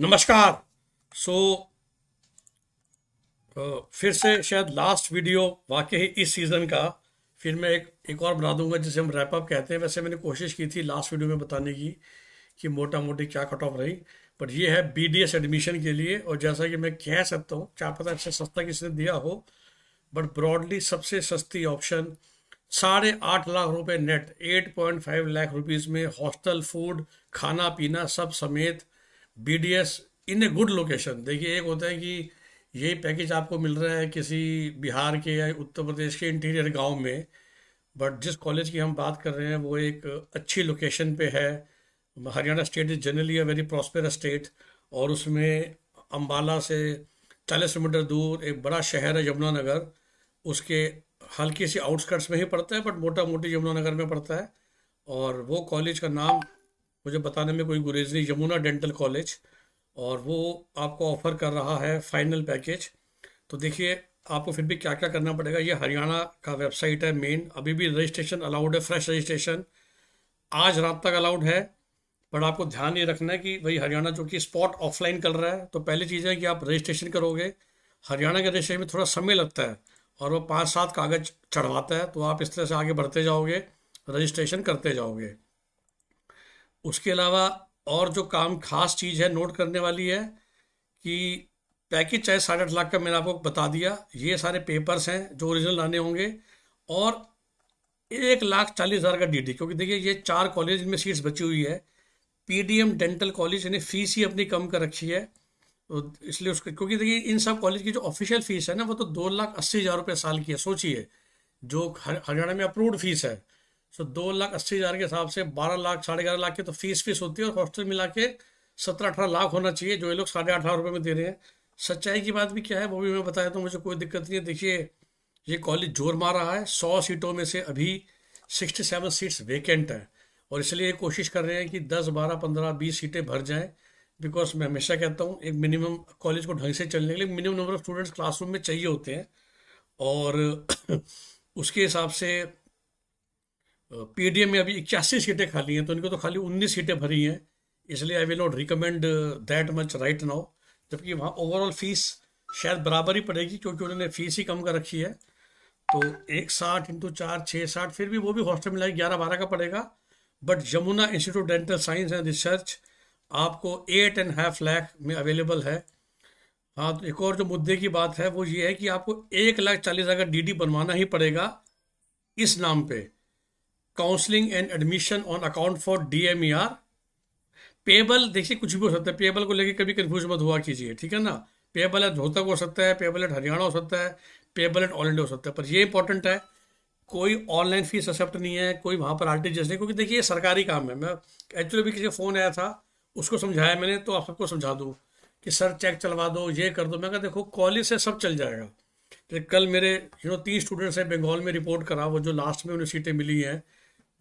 नमस्कार सो so, uh, फिर से शायद लास्ट वीडियो वाकई ही इस सीज़न का फिर मैं एक एक और बना दूंगा जिसे हम रैप अप कहते हैं वैसे मैंने कोशिश की थी लास्ट वीडियो में बताने की कि मोटा मोटी क्या कट ऑफ रही बट ये है बीडीएस एडमिशन के लिए और जैसा कि मैं कह सकता हूँ क्या पता इससे सस्ता किसने दिया हो बट ब्रॉडली सबसे सस्ती ऑप्शन साढ़े आठ लाख रुपए net eight point five lakh rupees में हॉस्टल फूड खाना पीना सब समेत B D S in a good location देखिए एक होता है कि ये पैकेज आपको मिल रहा है किसी बिहार के या उत्तर प्रदेश के इंटीरियर गांव में बट जिस कॉलेज की हम बात कर रहे हैं वो एक अच्छी लोकेशन पे है Haryana state is generally a very prosper state और उसमें अम्बाला से चालीस किलोमीटर दूर एक बड़ा शहर है यमुनानगर उसके हल्की सी आउटस्कर्ट्स में ही पड़ता है बट मोटा मोटी यमुनानगर में पड़ता है और वो कॉलेज का नाम मुझे बताने में कोई गुरेज नहीं यमुना डेंटल कॉलेज और वो आपको ऑफर कर रहा है फाइनल पैकेज तो देखिए आपको फिर भी क्या क्या करना पड़ेगा ये हरियाणा का वेबसाइट है मेन अभी भी रजिस्ट्रेशन अलाउड है फ्रेश रजिस्ट्रेशन आज रात तक अलाउड है बट आपको ध्यान ये रखना है कि वही हरियाणा जो कि स्पॉट ऑफलाइन कर रहा है तो पहली चीज़ है कि आप रजिस्ट्रेशन करोगे हरियाणा के रजिस्ट्रेशन में थोड़ा समय लगता है और वो पाँच सात कागज चढ़वाता है तो आप इस तरह से आगे बढ़ते जाओगे रजिस्ट्रेशन करते जाओगे उसके अलावा और जो काम खास चीज़ है नोट करने वाली है कि पैकेज चाहे साढ़े आठ लाख का मैंने आपको बता दिया ये सारे पेपर्स हैं जो ओरिजिनल लाने होंगे और एक लाख चालीस हज़ार का डीडी क्योंकि देखिए ये चार कॉलेज में सीट्स बची हुई है पीडीएम डेंटल कॉलेज यानी फीस ही अपनी कम कर रखी है तो इसलिए उसके क्योंकि देखिए इन सब कॉलेज की जो ऑफिशियल फीस है ना वो तो दो लाख अस्सी हज़ार रुपये साल की है सोचिए जो हरियाणा में अप्रूव्ड फीस है सो दो लाख अस्सी हज़ार के हिसाब से बारह लाख साढ़े ग्यारह लाख की तो फीस फीस होती है और हॉस्टल मिला के सत्रह अठारह लाख होना चाहिए जो ये लोग साढ़े अठारह रुपये में दे रहे हैं सच्चाई की बात भी क्या है वो भी मैं बताया तो मुझे कोई दिक्कत नहीं है देखिए ये कॉलेज जोर मार रहा है सौ सीटों में से अभी सिक्सटी सेवन सीट्स वेकेंट हैं और इसलिए ये कोशिश कर रहे हैं कि दस बारह पंद्रह बीस सीटें भर जाएँ बिकॉज मैं हमेशा कहता हूँ एक मिनिमम कॉलेज को ढंग से चलने के लिए minimum number of students classroom में चाहिए होते हैं और उसके हिसाब से पीडीएम में अभी इक्यासी सीटें खाली हैं तो इनको तो खाली उन्नीस सीटें भरी हैं इसलिए I will not recommend that much right now जबकि वहाँ ओवरऑल फीस शायद बराबर ही पड़ेगी क्योंकि उन्होंने फीस ही कम कर रखी है तो एक साठ इंटू चार छः साठ फिर भी वो भी हॉस्टल मिलाई ग्यारह बारह का पड़ेगा but Yamuna institute dental science and research आपको एट एंड हाफ लैख में अवेलेबल है हाँ तो एक और जो मुद्दे की बात है वो ये है कि आपको एक लाख चालीस हज़ार डी डी बनवाना ही पड़ेगा इस नाम पे counselling and admission on account for DMER payable देखिए कुछ भी हो सकता है पेबल को लेकर कभी कंफ्यूज मत हुआ कीजिए ठीक है ना पेबल एट रोहतक हो सकता है पेबल एट हरियाणा हो सकता है पेबल एट ऑल इंडिया हो सकता है पर ये इंपॉर्टेंट है कोई ऑनलाइन फीस एक्सेप्ट नहीं है कोई वहाँ पर आर टी नहीं क्योंकि देखिए ये सरकारी काम है मैं एक्चुअली भी किसी फ़ोन आया था उसको समझाया मैंने तो आप सबको समझा दूँ कि सर चेक चलवा दो ये कर दो मैं कहा देखो कॉलेज से सब चल जाएगा तो कल मेरे यू नो तीन स्टूडेंट्स हैं बंगाल में रिपोर्ट करा वो जो लास्ट में उन्हें सीटें मिली हैं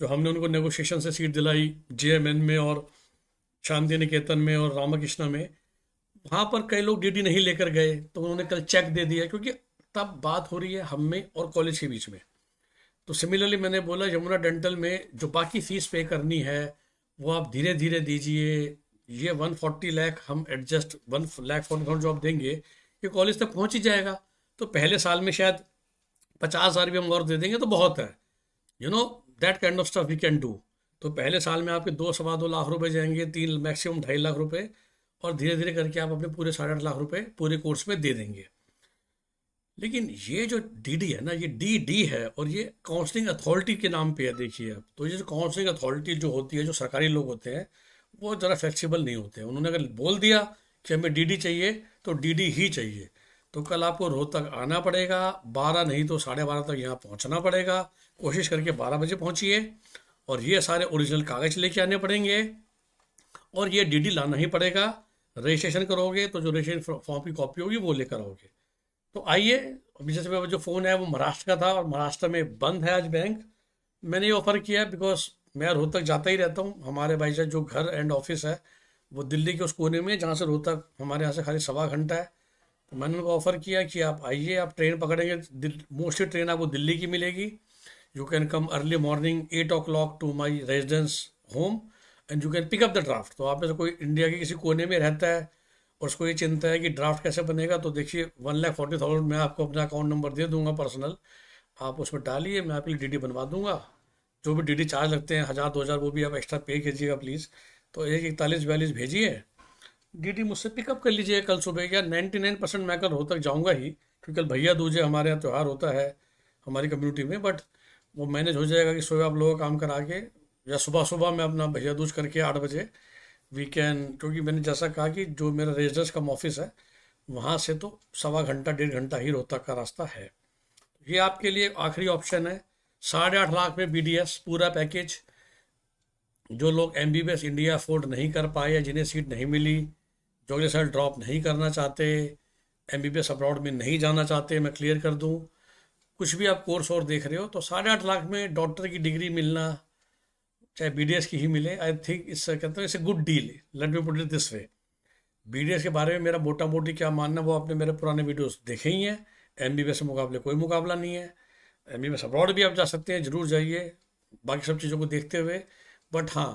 जो हमने उनको नेगोशिएशन से सीट दिलाई जेएमएन में और शांति निकेतन में और रामाकृष्णा में वहाँ पर कई लोग डीडी नहीं लेकर गए तो उन्होंने कल चेक दे दिया क्योंकि तब बात हो रही है हम में और कॉलेज के बीच में तो सिमिलरली मैंने बोला यमुना डेंटल में जो बाकी फीस पे करनी है वो आप धीरे धीरे दीजिए ये वन फोर्टी लैख हम adjust one lakh forty thousand जो आप देंगे ये कॉलेज तक पहुँच ही जाएगा तो पहले साल में शायद पचास हज़ार भी हम और दे देंगे तो बहुत है you you know know, that kind of stuff we can do तो पहले साल में आपके दो सवा दो लाख रुपए जाएंगे तीन मैक्सिमम ढाई लाख रुपए और धीरे धीरे करके आप अपने पूरे साढ़े आठ लाख रुपए पूरे कोर्स में दे देंगे लेकिन ये जो डीडी है ना ये डी डी है और ये काउंसलिंग अथॉरिटी के नाम पे है देखिए आप तो ये जो काउंसलिंग अथॉरिटी जो होती है जो सरकारी लोग होते हैं वो ज़रा फ्लेक्सिबल नहीं होते हैं उन्होंने अगर बोल दिया कि हमें डी चाहिए तो डी ही चाहिए तो कल आपको रोहतक आना पड़ेगा बारह नहीं तो साढ़े बारह तक यहाँ पहुँचना पड़ेगा कोशिश करके बारह बजे पहुँचिए और ये सारे ओरिजिनल कागज़ लेके आने पड़ेंगे और ये डीडी लाना ही पड़ेगा रजिस्ट्रेशन करोगे तो जो रजिस्ट्रेशन फॉर्म की कॉपी होगी वो लेकर आओगे तो आइए जैसे में जो फ़ोन है वो महाराष्ट्र का था और महाराष्ट्र में बंद है आज बैंक मैंने ये ऑफ़र किया बिकॉज मैं रोहतक जाता ही रहता हूँ हमारे भाई साहब जो घर एंड ऑफिस है वो दिल्ली के उस कोने में जहाँ से रोहतक हमारे यहाँ से खाली सवा घंटा है तो मैंने उनको ऑफ़र किया कि आप आइए आप ट्रेन पकड़ेंगे मोस्टली ट्रेन आपको दिल्ली की मिलेगी you can come early morning eight o'clock to my residence home and you can pick up the draft तो आप में से कोई इंडिया के किसी कोने में रहता है और उसको ये चिंता है कि ड्राफ्ट कैसे बनेगा तो देखिए वन लाख फोर्टी थाउजेंड मैं आपको अपना अकाउंट नंबर दे दूंगा पर्सनल आप उसमें डालिए मैं आपके लिए डी बनवा दूंगा जो भी डी चार्ज लगते हैं हज़ार दो हज़ार वो भी आप एक्स्ट्रा पे कीजिएगा प्लीज़ तो एक इकतालीस बयालीस भेजिए डीडी मुझसे पिकअप कर लीजिए कल सुबह या नाइन्टी नाइन परसेंट मैं कल रोहतक जाऊँगा ही क्योंकि कल भैया दूजे हमारे यहाँ त्यौहार होता है हमारी कम्युनिटी में बट वो मैनेज हो जाएगा कि सुबह आप लोगों का काम करा के या सुबह सुबह मैं अपना भैया दूज करके आठ बजे वीकेंड क्योंकि मैंने जैसा कहा कि जो मेरा रेजिडेंस का ऑफिस है वहाँ से तो सवा घंटा डेढ़ घंटा ही रोहतक का रास्ता है ये आपके लिए आखिरी ऑप्शन है साढ़े आठ लाख में बी पूरा पैकेज जो लोग एम इंडिया अफोर्ड नहीं कर पाए जिन्हें सीट नहीं मिली जो ये सेल ड्रॉप नहीं करना चाहते M B B S abroad में नहीं जाना चाहते मैं क्लियर कर दूँ कुछ भी आप कोर्स और देख रहे हो तो साढ़े आठ लाख में डॉक्टर की डिग्री मिलना चाहे बी डी एस की ही मिले आई थिंक इस कहते हैं it's good deal let me put it this way B D S के बारे में मेरा मोटा मोटी क्या मानना वो आपने मेरे पुराने वीडियोस देखे ही हैं एम बी बी एस के मुकाबले कोई मुकाबला नहीं है M B B S abroad भी आप जा सकते हैं जरूर जाइए बाकी सब चीज़ों को देखते हुए बट हाँ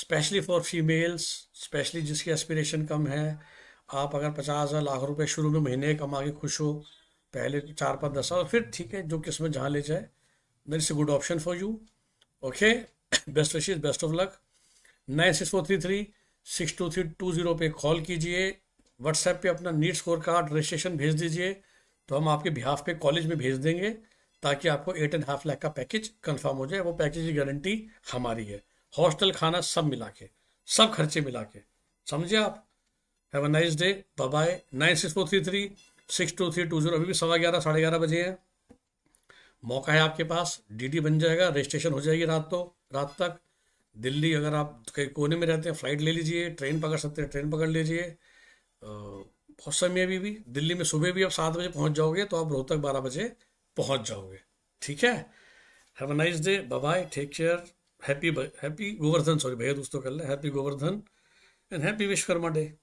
स्पेशली फॉर फीमेल्स स्पेशली जिसकी एस्पिरेशन कम है आप अगर पचास हज़ार लाख रुपए शुरू में महीने कमा के खुश हो पहले चार पाँच दस साल फिर ठीक है जो किस्मत जहाँ ले जाए there is good option for you okay best wishes best of luck nine six four three three six two three two zero पे कॉल कीजिए व्हाट्सएप पे अपना नीट स्कोर कार्ड रजिस्ट्रेशन भेज दीजिए तो हम आपके बिहाफ पे कॉलेज में भेज देंगे ताकि आपको एट एंड हाफ लाख का पैकेज कंफर्म हो जाए वो पैकेज की गारंटी हमारी है हॉस्टल खाना सब मिला के सब खर्चे मिला के समझे आप have a nice day bye bye nine six four three three six two three two zero अभी भी सवा ग्यारह साढ़े ग्यारह बजे हैं मौका है आपके पास डीडी बन जाएगा रजिस्ट्रेशन हो जाएगी रात तो रात तक दिल्ली अगर आप कहीं कोने में रहते हैं फ्लाइट ले लीजिए ट्रेन पकड़ सकते हैं ट्रेन पकड़ लीजिए बहुत समय अभी भी दिल्ली में सुबह भी आप सात बजे पहुंच जाओगे तो आप रोहतक बारह बजे पहुंच जाओगे ठीक है have a nice day bye bye take care happy happy Govardhan sorry भैया दोस्तों कर ले happy Govardhan and happy Vishwakarma day